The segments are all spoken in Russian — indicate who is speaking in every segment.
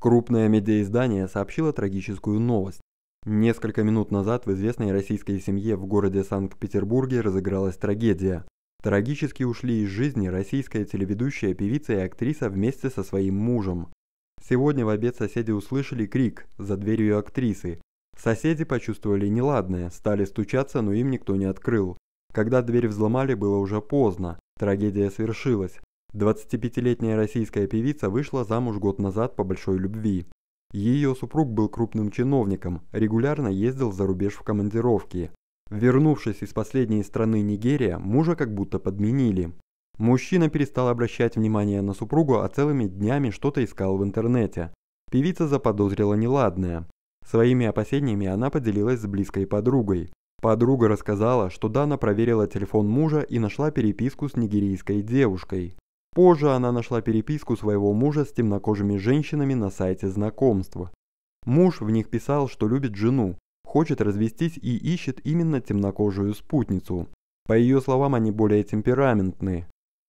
Speaker 1: Крупное медиаиздание сообщило трагическую новость. Несколько минут назад в известной российской семье в городе Санкт-Петербурге разыгралась трагедия. Трагически ушли из жизни российская телеведущая, певица и актриса вместе со своим мужем. Сегодня в обед соседи услышали крик за дверью актрисы. Соседи почувствовали неладное, стали стучаться, но им никто не открыл. Когда дверь взломали, было уже поздно. Трагедия свершилась. 25-летняя российская певица вышла замуж год назад по большой любви. Ее супруг был крупным чиновником, регулярно ездил за рубеж в командировки. Вернувшись из последней страны Нигерия, мужа как будто подменили. Мужчина перестал обращать внимание на супругу, а целыми днями что-то искал в интернете. Певица заподозрила неладное. Своими опасениями она поделилась с близкой подругой. Подруга рассказала, что Дана проверила телефон мужа и нашла переписку с нигерийской девушкой. Позже она нашла переписку своего мужа с темнокожими женщинами на сайте знакомства. Муж в них писал, что любит жену, хочет развестись и ищет именно темнокожую спутницу. По ее словам, они более темпераментны.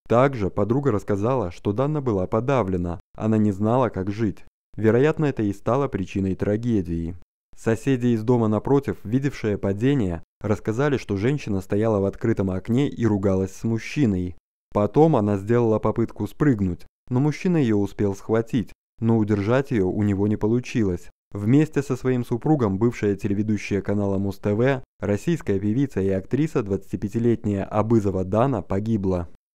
Speaker 1: Также подруга рассказала, что Данна была подавлена, она не знала, как жить. Вероятно, это и стало причиной трагедии. Соседи из дома напротив, видевшие падение, рассказали, что женщина стояла в открытом окне и ругалась с мужчиной. Потом она сделала попытку спрыгнуть, но мужчина ее успел схватить, но удержать ее у него не получилось. Вместе со своим супругом бывшая телеведущая канала Муз-ТВ, российская певица и актриса 25-летняя Абызова Дана погибла.